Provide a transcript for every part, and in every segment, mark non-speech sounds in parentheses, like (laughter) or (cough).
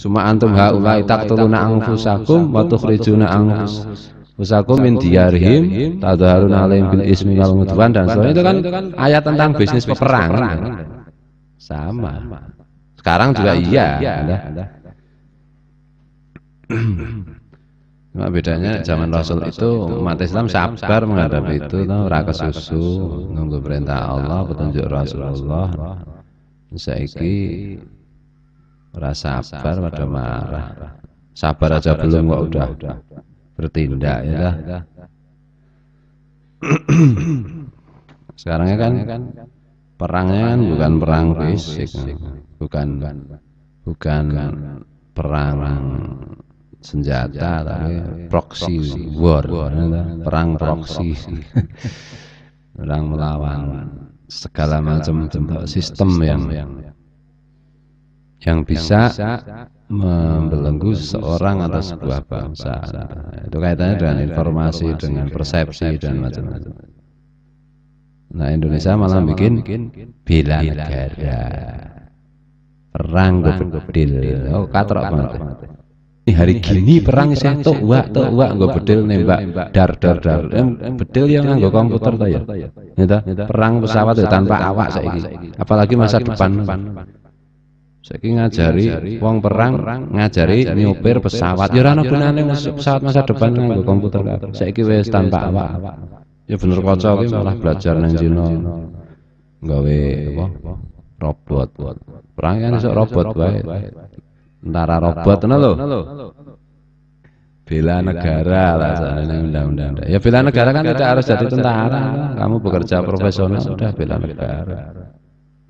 Suma antum haula taqtuluna anfusakum wa tukhrijuna anfusakum min diyarihim tadharuna alaihim bil ismi wal mutwan dan sebagainya itu kan ayat tentang bisnis peperangan. Sama. Sekarang juga iya. iya (clears throat) Cuma bedanya zaman Rasul itu umat Islam sabar menghadapi itu, tahu raka susu, nunggu perintah Allah, petunjuk Rasulullah. Saiki Ora sabar pada marah. Sabar aja belum kok udah bertindak ya dah. Ya Sekarangnya kan, ya kan perangnya kan bukan kan perang fisik, bukan bukan perang senjata tapi proxy war, ya perang proxy. Perang (laughs) melawan segala macam bentuk sistem yang yang bisa, bisa membelenggu seorang atau sebuah bangsa. Itu kaitannya dengan informasi, dengan persepsi dan macam-macam. Nah, nah Indonesia malah bikin bila negara, perang gobedil. Oh katrok banget. Ini hari gini perang saya tuh wak tuh wak gue bedil nembak dar dar dar. Bedil yang nggak komputer tuh ya. ya? Perang pesawat tanpa awak saya Apalagi masa depan. depan Saiki ngajari uang perang, perang ngajari, nyopir pesawat. Ya ora ana ya gunane pesawat masa depan nganggo komputer Saya Saiki wis tanpa awak. Ya bener kaca ki malah belajar nang Cina. Gawe apa? Robot. Perang kan iso kan robot wae. Tentara robot ngono lho. Bela negara lah undang-undang. Ya, ya bela negara kan tidak kan harus jadi tentara. Kamu bekerja profesional sudah bela negara.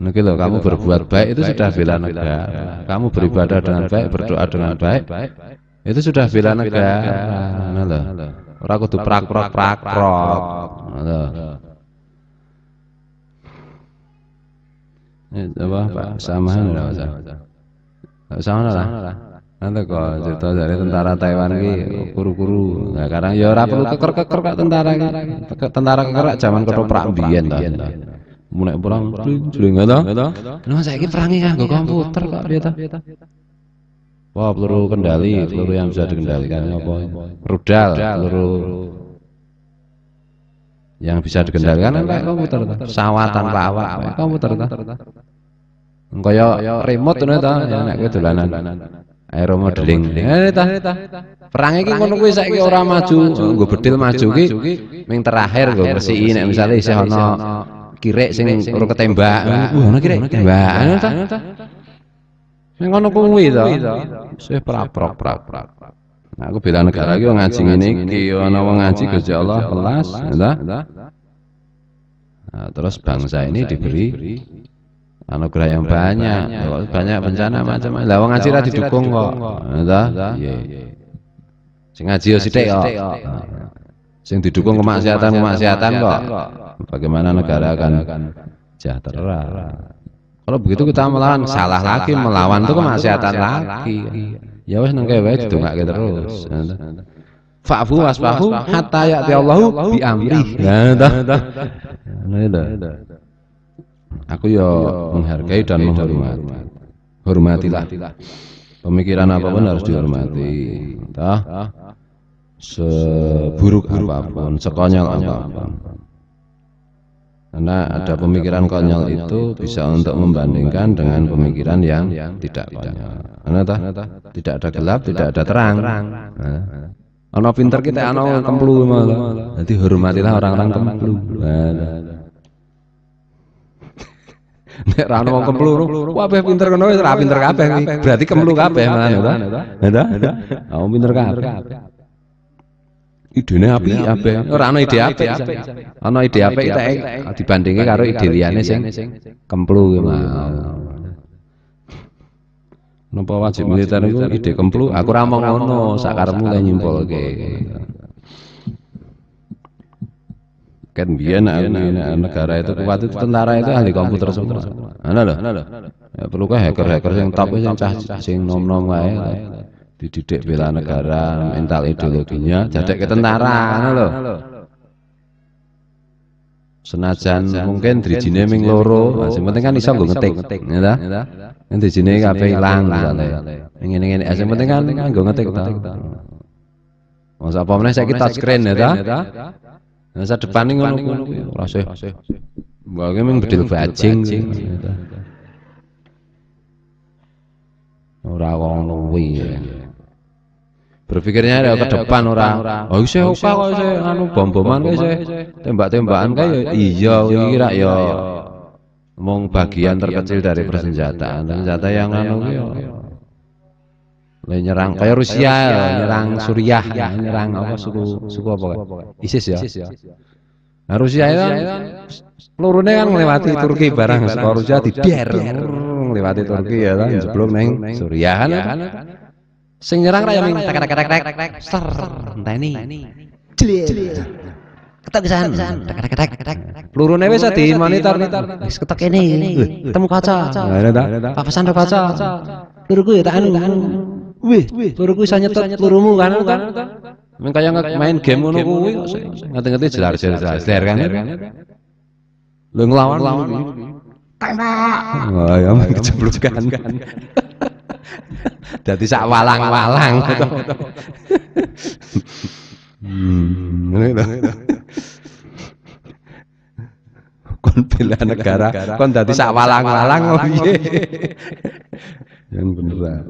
Nah gitu, kamu berbuat baik itu sudah bela negara. negara. Kamu beribadah dengan baik, berdoa dengan baik, itu sudah bela negara. Nah loh, prak nah, kudu prak. prakrok. Nah, nah, ini apa Pak? Sama lah, usah. Sama lah. Nanti kok cerita dari tentara Taiwan ini kuru-kuru. Nah, kadang ya, iya, ya ora perlu keker-keker kak tentara Tentara keker zaman ketoprak biyen mulai perang jling ada, kenapa saya ini perangnya nganggo komputer kok dia tak. wah peluru kendali peluru yang bisa dikendalikan apa rudal peluru yang bisa dikendalikan kayak komputer sawah tanpa awak kayak komputer engkau kaya remote tuh, ta ya nek kowe dolanan eh, aero modeling ya ta perang iki ngono kuwi saiki orang maju gue betul maju ki ming terakhir gue bersihin, misalnya misale isih kirek sing ora ketembak. Wah, ono kirek ketembak. Sing ngono kuwi to. Sih praprok-prok. Nah, aku bela negara iki ngaji ngene iki ana wong ngaji Gusti Allah kelas, ta? Nah, terus bangsa ini diberi anugerah yang banyak, banyak bencana macam-macam. Lah wong ngaji ra didukung kok. Iya, iya. Sing ngaji yo sithik kok. Sing didukung kemaksiatan kemaksiatan kok bagaimana negara akan sejahtera. Kalau begitu kita melawan salah lagi melawan itu kemaksiatan lagi. Ya wes nang kewe itu nggak kita terus. Fa'fu wasfahu hatta ya'ti Allahu bi amri. Nah, nah, nah, Aku yo menghargai dan menghormati. Hormatilah. Pemikiran apapun harus dihormati. Tah. Seburuk apapun, sekonyol apapun. Karena ada pemikiran konyol itu bisa untuk membandingkan dengan pemikiran yang tidak konyol. tahu Tidak ada gelap, tidak ada terang. Nah. ono pinter kita ono kemplu malah. nanti hormatilah orang-orang kemplu. Nek ra ono wong kemplu, kabeh pinter ngono wis ra pinter kabeh. Berarti kemplu kabeh malah. Nggih ta? Nggih ta? pinter kabeh idene api ape ora ana ide ape ana ide ape tak eh, dibandingi karo ide liyane sing kemplu ya, ki ya, nopo wajib militer itu ide kemplu aku ora mau ngono sakarmu kan ke kan biyen negara itu kuat itu tentara itu ahli komputer semua ana lho ya perlu hacker-hacker yang tapi yang cah sing nom-nom wae dididik bela negara mental ideologinya jadi ke tentara loh senajan mungkin drijine ming loro masih penting kan bisa gue kan ngetik ya ta nek sini kabeh hilang ingin ngene sing penting kan, kan gue ngetik kita Masa apa mana saya kita screen ya dah ya masa depan ngono kuwi ora sih bagaimana ming bedil bajing ora wong luwi berpikirnya ada ke depan ora oh isih apa kok isih anu bom-boman kok isih iya. tembak-tembakan kok iya kira rak ya mong bagian terkecil dari persenjataan senjata iya, yang iya, anu ki nyerang kayak Rusia, nyerang Suriah, nyerang apa suku suku apa ya? ISIS ya. Nah, Rusia itu pelurunya kan melewati kan kan kan Turki barang, sekolah Rusia di der melewati Turki ya kan, sebelum neng Suriah kan. Sing nyerang ra yo ming tak tak tak tak ser enteni. Ketok kisahan tak tak tak tek. Pelurune wis di monitor wis ketok kene. Temu kaca. Papasan ro kaca. Peluruku ya tak anu. Wih, peluruku iso nyetot pelurumu kan kan. Ming kaya main game ngono kuwi kok ngerti-ngerti jelar-jelar kan. Lu ngelawan lawan. Tembak. ayam ya (laughs) kan. (laughs) Jadi (laughs) sak walang-walang. (laughs) Hmm, kon bela negara, kon jadi sak walang-walang oh, iya. (laughs) Yang bener.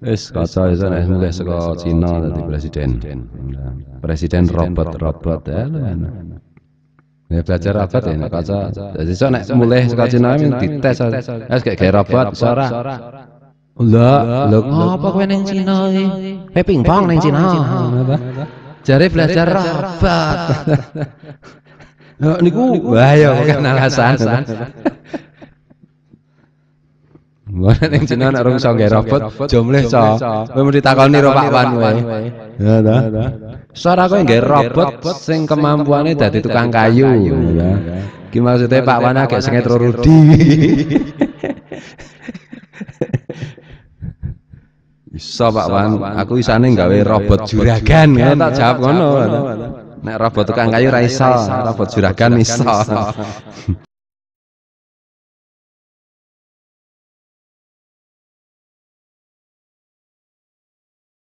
Wis kaca iso nek mulih saka Cina dadi presiden. Presiden robot-robot ya. Ya, nah. ya belajar Robert ya nek nah, ya. kaca. Dadi iso nek mulih saka Cina dites. Wis gak robot ora. Enggak, lho ngapa oh, kowe ning Cina iki? Kowe eh, eh, pingpong ning Cina. Jare belajar rabat. Lho (laughs) niku wah ya kan alasan. mana (laughs) ning Cina nek rung robot jomleh so. Kowe mesti takoni ro Pak Wan kowe. Ya, ya ta. Suara kowe nggih robot sing kemampuane dadi tukang kayu. Ya. Ki maksudnya Pak Wan agak senget Rudi. (laughs) Bisa Pak Wan, aku isane gawe robot juragan kan tak jawab ngono. Nek robot tukang kayu ra iso, robot juragan iso. (laughs)